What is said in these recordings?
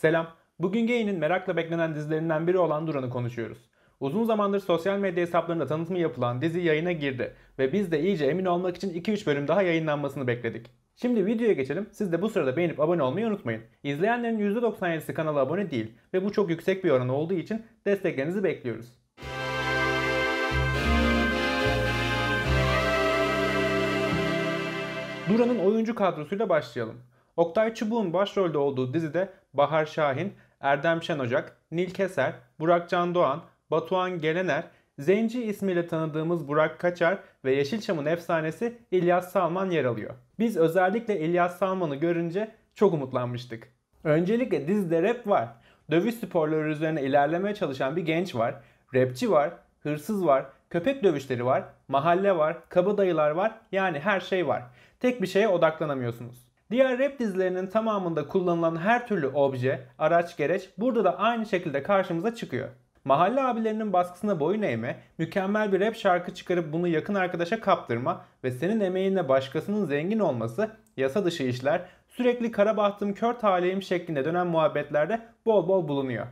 Selam. Bugün Gay'nin merakla beklenen dizilerinden biri olan Duran'ı konuşuyoruz. Uzun zamandır sosyal medya hesaplarında tanıtımı yapılan dizi yayına girdi ve biz de iyice emin olmak için 2-3 bölüm daha yayınlanmasını bekledik. Şimdi videoya geçelim. Siz de bu sırada beğenip abone olmayı unutmayın. İzleyenlerin %97'si kanala abone değil ve bu çok yüksek bir oran olduğu için desteklerinizi bekliyoruz. Duran'ın oyuncu kadrosuyla başlayalım. Oktay Çubuğ'un başrolde olduğu dizide Bahar Şahin, Erdem Şen, Ocak Nil Keser, Burak Can Doğan, Batuhan Gelener, Zenci ismiyle tanıdığımız Burak Kaçar ve Yeşilçam'ın efsanesi İlyas Salman yer alıyor. Biz özellikle İlyas Salman'ı görünce çok umutlanmıştık. Öncelikle dizide rap var. Dövüş sporları üzerine ilerlemeye çalışan bir genç var. Rapçi var, hırsız var, köpek dövüşleri var, mahalle var, kabadayılar var yani her şey var. Tek bir şeye odaklanamıyorsunuz. Diğer rap dizilerinin tamamında kullanılan her türlü obje, araç, gereç burada da aynı şekilde karşımıza çıkıyor. Mahalle abilerinin baskısına boyun eğme, mükemmel bir rap şarkı çıkarıp bunu yakın arkadaşa kaptırma ve senin emeğinle başkasının zengin olması, yasa dışı işler, sürekli kara bahtım kör talihim şeklinde dönen muhabbetlerde bol bol bulunuyor.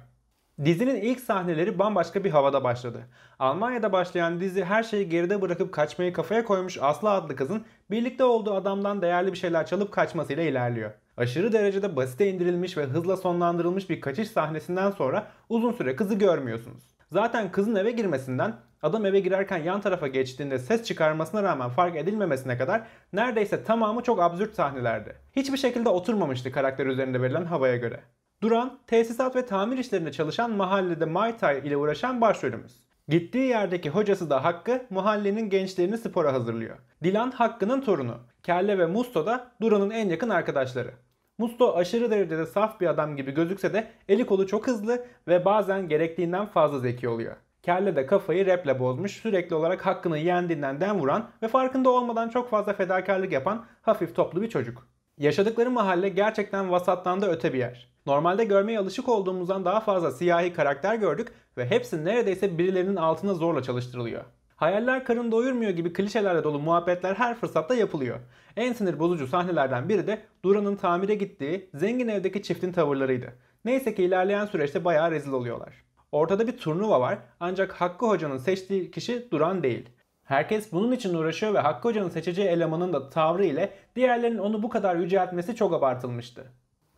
Dizinin ilk sahneleri bambaşka bir havada başladı. Almanya'da başlayan dizi her şeyi geride bırakıp kaçmayı kafaya koymuş Aslı adlı kızın birlikte olduğu adamdan değerli bir şeyler çalıp kaçmasıyla ilerliyor. Aşırı derecede basite indirilmiş ve hızla sonlandırılmış bir kaçış sahnesinden sonra uzun süre kızı görmüyorsunuz. Zaten kızın eve girmesinden adam eve girerken yan tarafa geçtiğinde ses çıkarmasına rağmen fark edilmemesine kadar neredeyse tamamı çok absürt sahnelerdi. Hiçbir şekilde oturmamıştı karakter üzerinde verilen havaya göre. Duran, tesisat ve tamir işlerinde çalışan mahallede Muay Thai ile uğraşan başrolümüz. Gittiği yerdeki hocası da Hakkı mahallenin gençlerini spora hazırlıyor. Dilan Hakkı'nın torunu. Kelle ve Musto da Duran'ın en yakın arkadaşları. Musto aşırı derecede saf bir adam gibi gözükse de eli kolu çok hızlı ve bazen gerektiğinden fazla zeki oluyor. Kelle de kafayı reple bozmuş, sürekli olarak hakkını yendiğinden den vuran ve farkında olmadan çok fazla fedakarlık yapan hafif toplu bir çocuk. Yaşadıkları mahalle gerçekten vasattan da öte bir yer. Normalde görmeye alışık olduğumuzdan daha fazla siyahi karakter gördük ve hepsi neredeyse birilerinin altına zorla çalıştırılıyor. Hayaller karın doyurmuyor gibi klişelerle dolu muhabbetler her fırsatta yapılıyor. En sinir bozucu sahnelerden biri de Duran'ın tamire gittiği zengin evdeki çiftin tavırlarıydı. Neyse ki ilerleyen süreçte bayağı rezil oluyorlar. Ortada bir turnuva var ancak Hakkı Hoca'nın seçtiği kişi Duran değil. Herkes bunun için uğraşıyor ve Hakkı Hoca'nın seçeceği elemanın da tavrı ile diğerlerinin onu bu kadar yüceltmesi çok abartılmıştı.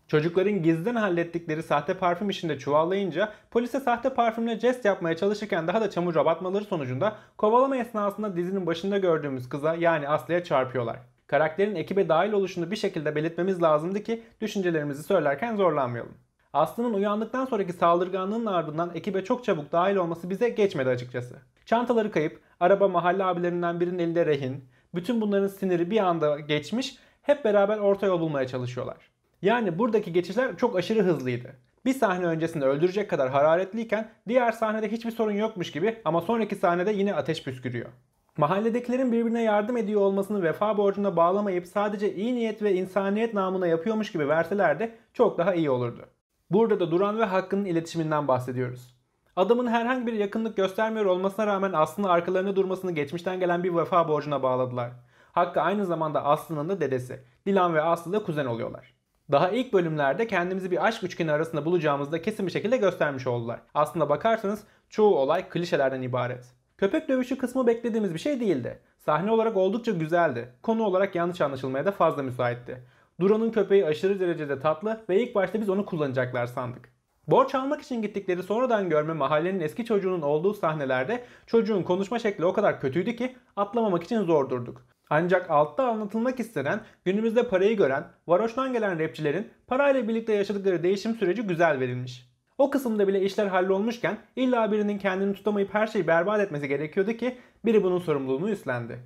Çocukların gizden hallettikleri sahte parfüm işinde çuvallayınca polise sahte parfümle jest yapmaya çalışırken daha da çamur batmaları sonucunda kovalama esnasında dizinin başında gördüğümüz kıza yani Aslı'ya çarpıyorlar. Karakterin ekibe dahil oluşunu bir şekilde belirtmemiz lazımdı ki düşüncelerimizi söylerken zorlanmayalım. Aslı'nın uyandıktan sonraki saldırganlığın ardından ekibe çok çabuk dahil olması bize geçmedi açıkçası. Çantaları kayıp, araba mahalle abilerinden birinin elinde rehin, bütün bunların siniri bir anda geçmiş, hep beraber orta yol bulmaya çalışıyorlar. Yani buradaki geçişler çok aşırı hızlıydı. Bir sahne öncesinde öldürecek kadar hararetliyken diğer sahnede hiçbir sorun yokmuş gibi ama sonraki sahnede yine ateş püskürüyor. Mahalledekilerin birbirine yardım ediyor olmasını vefa borcuna bağlamayıp sadece iyi niyet ve insaniyet namına yapıyormuş gibi verseler de çok daha iyi olurdu. Burada da Duran ve Hakkı'nın iletişiminden bahsediyoruz. Adamın herhangi bir yakınlık göstermiyor olmasına rağmen aslında arkalarına durmasını geçmişten gelen bir vefa borcuna bağladılar. Hakkı aynı zamanda Aslı'nın da dedesi. Dilan ve Aslı da kuzen oluyorlar. Daha ilk bölümlerde kendimizi bir aşk üçgeni arasında bulacağımızda kesin bir şekilde göstermiş oldular. Aslında bakarsanız çoğu olay klişelerden ibaret. Köpek dövüşü kısmı beklediğimiz bir şey değildi. Sahne olarak oldukça güzeldi. Konu olarak yanlış anlaşılmaya da fazla müsaitti. Duran'ın köpeği aşırı derecede tatlı ve ilk başta biz onu kullanacaklar sandık. Borç almak için gittikleri sonradan görme mahallenin eski çocuğunun olduğu sahnelerde çocuğun konuşma şekli o kadar kötüydü ki atlamamak için zor durduk. Ancak altta anlatılmak istenen günümüzde parayı gören, varoştan gelen rapçilerin parayla birlikte yaşadıkları değişim süreci güzel verilmiş. O kısımda bile işler hallolmuşken illa birinin kendini tutamayıp her şeyi berbat etmesi gerekiyordu ki biri bunun sorumluluğunu üstlendi.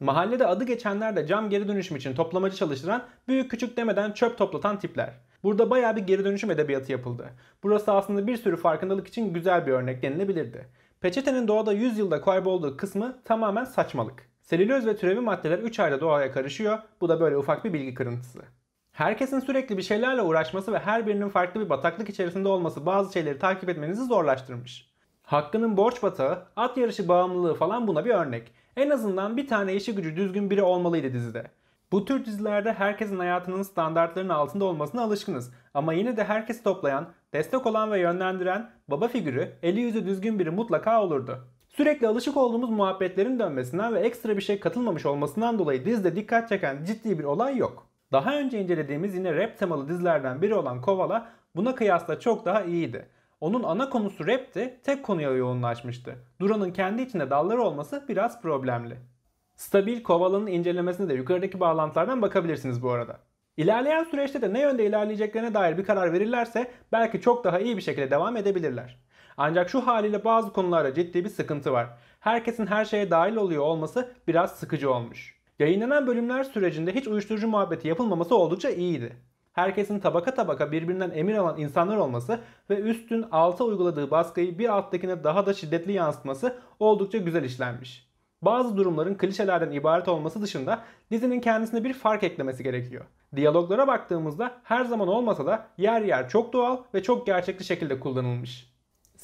Mahallede adı geçenler de cam geri dönüşüm için toplamacı çalıştıran, büyük küçük demeden çöp toplatan tipler. Burada baya bir geri dönüşüm edebiyatı yapıldı. Burası aslında bir sürü farkındalık için güzel bir örnek denilebilirdi. Peçetenin doğada 100 yılda kaybolduğu kısmı tamamen saçmalık. Selüloz ve türevi maddeler 3 ayda doğaya karışıyor. Bu da böyle ufak bir bilgi kırıntısı. Herkesin sürekli bir şeylerle uğraşması ve her birinin farklı bir bataklık içerisinde olması bazı şeyleri takip etmenizi zorlaştırmış. Hakkının borç batağı, at yarışı bağımlılığı falan buna bir örnek. En azından bir tane işi gücü düzgün biri olmalıydı dizide. Bu tür dizilerde herkesin hayatının standartlarının altında olmasına alışkınız. Ama yine de herkesi toplayan, destek olan ve yönlendiren baba figürü eli yüzü düzgün biri mutlaka olurdu. Sürekli alışık olduğumuz muhabbetlerin dönmesinden ve ekstra bir şey katılmamış olmasından dolayı dizde dikkat çeken ciddi bir olay yok. Daha önce incelediğimiz yine rap temalı dizilerden biri olan Kovala buna kıyasla çok daha iyiydi. Onun ana konusu rapti, tek konuya yoğunlaşmıştı. Duran'ın kendi içinde dalları olması biraz problemli. Stabil Kovala'nın incelemesini de yukarıdaki bağlantılardan bakabilirsiniz bu arada. İlerleyen süreçte de ne yönde ilerleyeceklerine dair bir karar verirlerse belki çok daha iyi bir şekilde devam edebilirler. Ancak şu haliyle bazı konularda ciddi bir sıkıntı var. Herkesin her şeye dahil oluyor olması biraz sıkıcı olmuş. Yayınlanan bölümler sürecinde hiç uyuşturucu muhabbeti yapılmaması oldukça iyiydi. Herkesin tabaka tabaka birbirinden emir alan insanlar olması ve üstün alta uyguladığı baskıyı bir alttakine daha da şiddetli yansıtması oldukça güzel işlenmiş. Bazı durumların klişelerden ibaret olması dışında dizinin kendisine bir fark eklemesi gerekiyor. Diyaloglara baktığımızda her zaman olmasa da yer yer çok doğal ve çok gerçekli şekilde kullanılmış.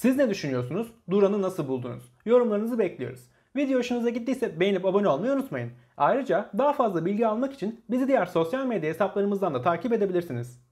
Siz ne düşünüyorsunuz? Duran'ı nasıl buldunuz? Yorumlarınızı bekliyoruz. Video hoşunuza gittiyse beğenip abone olmayı unutmayın. Ayrıca daha fazla bilgi almak için bizi diğer sosyal medya hesaplarımızdan da takip edebilirsiniz.